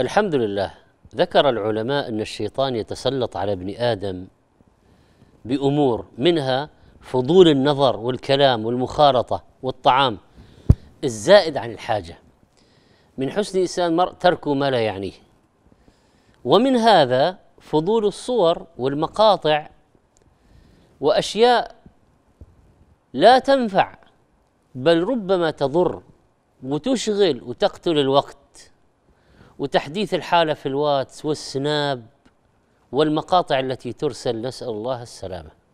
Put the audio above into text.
الحمد لله ذكر العلماء ان الشيطان يتسلط على ابن ادم بامور منها فضول النظر والكلام والمخالطه والطعام الزائد عن الحاجه من حسن انسان المرء ترك ما لا يعنيه ومن هذا فضول الصور والمقاطع واشياء لا تنفع بل ربما تضر وتشغل وتقتل الوقت وتحديث الحالة في الواتس والسناب والمقاطع التي ترسل نسأل الله السلامة